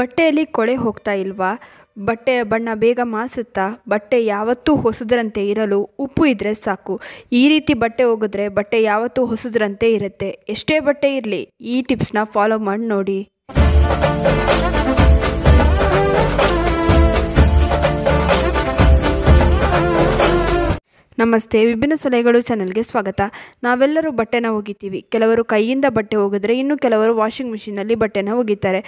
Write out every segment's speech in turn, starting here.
ಬಟ್ಟೆಯಲ್ಲಿ ಕೊಳೆ ಹೋಗ್ತಾ ಇಲ್ವಾ ಬಟ್ಟೆಯ ಬಣ್ಣ ಬೇಗ ಮಾಸುತ್ತಾ ಬಟ್ಟೆ ಯಾವತ್ತೂ ಹೊಸದರಂತೆ ಇರಲು ಉಪ್ಪು ಇದ್ದರೆ ಸಾಕು ಈ ರೀತಿ ಬಟ್ಟೆ ಹೋಗಿದ್ರೆ ಬಟ್ಟೆ ಯಾವತ್ತೂ ಹೊಸದರಂತೆ ಇರುತ್ತೆ ಎಷ್ಟೇ ಬಟ್ಟೆ ಇರಲಿ ಈ ಟಿಪ್ಸ್ನ ಫಾಲೋ ಮಾಡಿ ನೋಡಿ ನಮಸ್ತೆ ವಿಭಿನ್ನ ಸಲಹೆಗಳು ಚಾನಲ್ಗೆ ಸ್ವಾಗತ ನಾವೆಲ್ಲರೂ ಬಟ್ಟೆನ ಒಗಿತೀವಿ ಕೆಲವರು ಕೈಯಿಂದ ಬಟ್ಟೆ ಹೋಗಿದ್ರೆ ಇನ್ನು ಕೆಲವರು ವಾಷಿಂಗ್ ಮಿಷಿನಲ್ಲಿ ಬಟ್ಟೆನ ಒಗಿತಾರೆ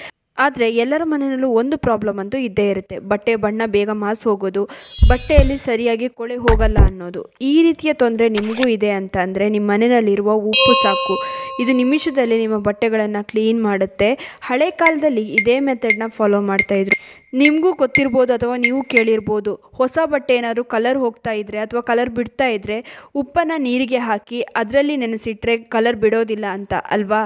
ಆದರೆ ಎಲ್ಲರ ಮನೆಯಲ್ಲೂ ಒಂದು ಪ್ರಾಬ್ಲಮ್ ಅಂತೂ ಇದ್ದೇ ಇರುತ್ತೆ ಬಟ್ಟೆ ಬಣ್ಣ ಬೇಗ ಮಾಸ್ ಹೋಗೋದು ಬಟ್ಟೆಯಲ್ಲಿ ಸರಿಯಾಗಿ ಕೊಳೆ ಹೋಗಲ್ಲ ಅನ್ನೋದು ಈ ರೀತಿಯ ತೊಂದರೆ ನಿಮಗೂ ಇದೆ ಅಂತ ಅಂದರೆ ನಿಮ್ಮ ಮನೆಯಲ್ಲಿರುವ ಉಪ್ಪು ಸಾಕು ಇದು ನಿಮಿಷದಲ್ಲಿ ನಿಮ್ಮ ಬಟ್ಟೆಗಳನ್ನು ಕ್ಲೀನ್ ಮಾಡುತ್ತೆ ಹಳೆ ಕಾಲದಲ್ಲಿ ಇದೇ ಮೆಥಡ್ನ ಫಾಲೋ ಮಾಡ್ತಾಯಿದ್ರು ನಿಮಗೂ ಗೊತ್ತಿರ್ಬೋದು ಅಥವಾ ನೀವು ಕೇಳಿರ್ಬೋದು ಹೊಸ ಬಟ್ಟೆ ಏನಾದರೂ ಕಲರ್ ಹೋಗ್ತಾ ಇದ್ದರೆ ಅಥವಾ ಕಲರ್ ಬಿಡ್ತಾ ಇದ್ರೆ ಉಪ್ಪನ್ನು ನೀರಿಗೆ ಹಾಕಿ ಅದರಲ್ಲಿ ನೆನೆಸಿಟ್ರೆ ಕಲರ್ ಬಿಡೋದಿಲ್ಲ ಅಂತ ಅಲ್ವಾ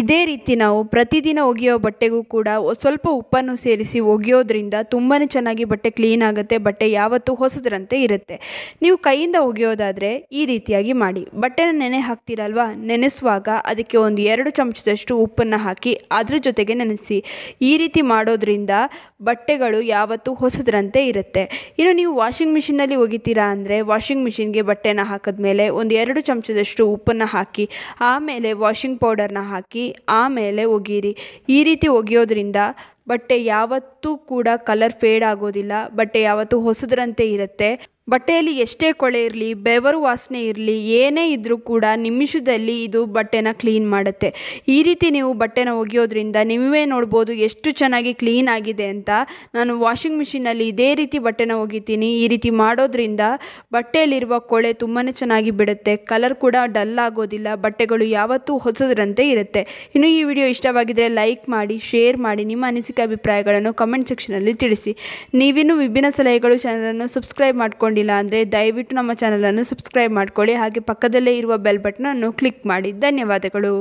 ಇದೇ ರೀತಿ ನಾವು ಪ್ರತಿದಿನ ಒಗೆಯೋ ಬಟ್ಟೆಗೂ ಕೂಡ ಸ್ವಲ್ಪ ಉಪ್ಪನ್ನು ಸೇರಿಸಿ ಒಗೆಯೋದ್ರಿಂದ ತುಂಬಾ ಚೆನ್ನಾಗಿ ಬಟ್ಟೆ ಕ್ಲೀನ್ ಆಗುತ್ತೆ ಬಟ್ಟೆ ಯಾವತ್ತೂ ಹೊಸದ್ರಂತೆ ಇರುತ್ತೆ ನೀವು ಕೈಯಿಂದ ಒಗೆಯೋದಾದರೆ ಈ ರೀತಿಯಾಗಿ ಮಾಡಿ ಬಟ್ಟೆನ ನೆನೆ ಹಾಕ್ತೀರಲ್ವ ನೆನೆಸುವಾಗ ಅದಕ್ಕೆ ಒಂದು ಎರಡು ಚಮಚದಷ್ಟು ಉಪ್ಪನ್ನು ಹಾಕಿ ಅದ್ರ ಜೊತೆಗೆ ನೆನೆಸಿ ಈ ರೀತಿ ಮಾಡೋದ್ರಿಂದ ಬಟ್ಟೆಗಳು ಯಾವತ್ತೂ ಹೊಸದ್ರಂತೆ ಇರುತ್ತೆ ಇನ್ನು ನೀವು ವಾಷಿಂಗ್ ಮಿಷಿನಲ್ಲಿ ಒಗಿತೀರಾ ಅಂದರೆ ವಾಷಿಂಗ್ ಮಿಷಿನ್ಗೆ ಬಟ್ಟೆನ ಹಾಕಿದ್ಮೇಲೆ ಒಂದು ಎರಡು ಚಮಚದಷ್ಟು ಉಪ್ಪನ್ನು ಹಾಕಿ ಆಮೇಲೆ ವಾಷಿಂಗ್ ಪೌಡರ್ನ ಹಾಕಿ ಹಾಕಿ ಆಮೇಲೆ ಒಗೀರಿ ಈ ರೀತಿ ಒಗೆಯೋದ್ರಿಂದ ಬಟ್ಟೆ ಯಾವತ್ತೂ ಕೂಡ ಕಲರ್ ಫೇಡ್ ಆಗೋದಿಲ್ಲ ಬಟ್ಟೆ ಯಾವತ್ತೂ ಹೊಸದ್ರಂತೆ ಇರುತ್ತೆ ಬಟ್ಟೆಯಲ್ಲಿ ಎಷ್ಟೇ ಕೊಳೆ ಇರಲಿ ಬೆವರು ವಾಸನೆ ಇರಲಿ ಏನೇ ಇದ್ದರೂ ಕೂಡ ನಿಮಿಷದಲ್ಲಿ ಇದು ಬಟ್ಟೆನ ಕ್ಲೀನ್ ಮಾಡುತ್ತೆ ಈ ರೀತಿ ನೀವು ಬಟ್ಟೆನ ಒಗೆಯೋದ್ರಿಂದ ನೀವೇ ನೋಡ್ಬೋದು ಎಷ್ಟು ಚೆನ್ನಾಗಿ ಕ್ಲೀನ್ ಆಗಿದೆ ಅಂತ ನಾನು ವಾಷಿಂಗ್ ಮಿಷಿನಲ್ಲಿ ಇದೇ ರೀತಿ ಬಟ್ಟೆನ ಒಗಿತೀನಿ ಈ ರೀತಿ ಮಾಡೋದ್ರಿಂದ ಬಟ್ಟೆಯಲ್ಲಿರುವ ಕೊಳೆ ತುಂಬಾ ಚೆನ್ನಾಗಿ ಬಿಡುತ್ತೆ ಕಲರ್ ಕೂಡ ಡಲ್ ಆಗೋದಿಲ್ಲ ಬಟ್ಟೆಗಳು ಯಾವತ್ತೂ ಹೊಸದ್ರಂತೆ ಇರುತ್ತೆ ಇನ್ನು ಈ ವಿಡಿಯೋ ಇಷ್ಟವಾಗಿದ್ದರೆ ಲೈಕ್ ಮಾಡಿ ಶೇರ್ ಮಾಡಿ ನಿಮ್ಮ ಅನಿಸಿಕೆ ಅಭಿಪ್ರಾಯಗಳನ್ನು ಕಮೆಂಟ್ ಸೆಕ್ಷನಲ್ಲಿ ತಿಳಿಸಿ ನೀವಿನ್ನೂ ವಿಭಿನ್ನ ಸಲಹೆಗಳು ಚಾನಲನ್ನು ಸಬ್ಸ್ಕ್ರೈಬ್ ಮಾಡ್ಕೊಂಡು ಮಾಡ್ಕೊಂಡಿಲ್ಲ ಅಂದರೆ ದಯವಿಟ್ಟು ನಮ್ಮ ಚಾನಲನ್ನು ಸಬ್ಸ್ಕ್ರೈಬ್ ಮಾಡ್ಕೊಳ್ಳಿ ಹಾಗೆ ಪಕ್ಕದಲ್ಲೇ ಇರುವ ಬೆಲ್ ಬಟನನ್ನು ಕ್ಲಿಕ್ ಮಾಡಿ ಧನ್ಯವಾದಗಳು